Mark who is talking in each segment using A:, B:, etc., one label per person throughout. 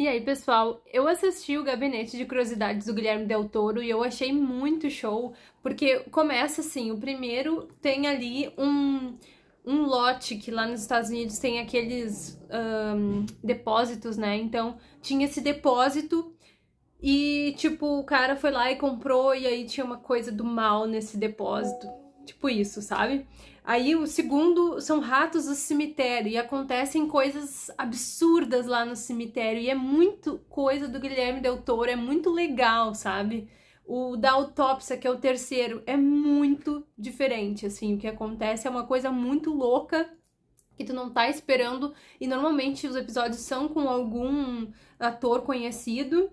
A: E aí, pessoal, eu assisti o Gabinete de Curiosidades do Guilherme Del Toro e eu achei muito show, porque começa assim, o primeiro tem ali um, um lote que lá nos Estados Unidos tem aqueles um, depósitos, né? Então, tinha esse depósito e, tipo, o cara foi lá e comprou e aí tinha uma coisa do mal nesse depósito. Tipo isso, sabe? Aí o segundo são ratos do cemitério e acontecem coisas absurdas lá no cemitério e é muito coisa do Guilherme Del Toro, é muito legal, sabe? O da autópsia, que é o terceiro, é muito diferente, assim, o que acontece é uma coisa muito louca que tu não tá esperando e normalmente os episódios são com algum ator conhecido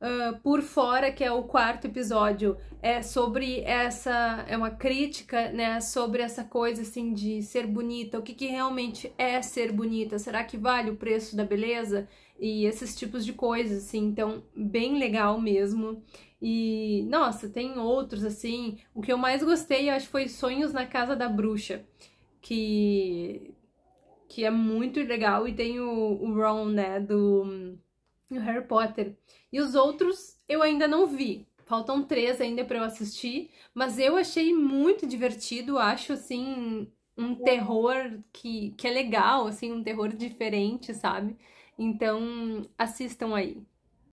A: uh, por fora, que é o quarto episódio, é sobre essa. É uma crítica, né? Sobre essa coisa assim de ser bonita. O que, que realmente é ser bonita? Será que vale o preço da beleza? E esses tipos de coisas, assim. Então, bem legal mesmo. E, nossa, tem outros, assim. O que eu mais gostei, eu acho, foi Sonhos na Casa da Bruxa. Que que é muito legal e tem o, o Ron, né, do e o Harry Potter. E os outros eu ainda não vi. Faltam três ainda para eu assistir, mas eu achei muito divertido, acho assim um terror que, que é legal, assim, um terror diferente, sabe? Então, assistam aí.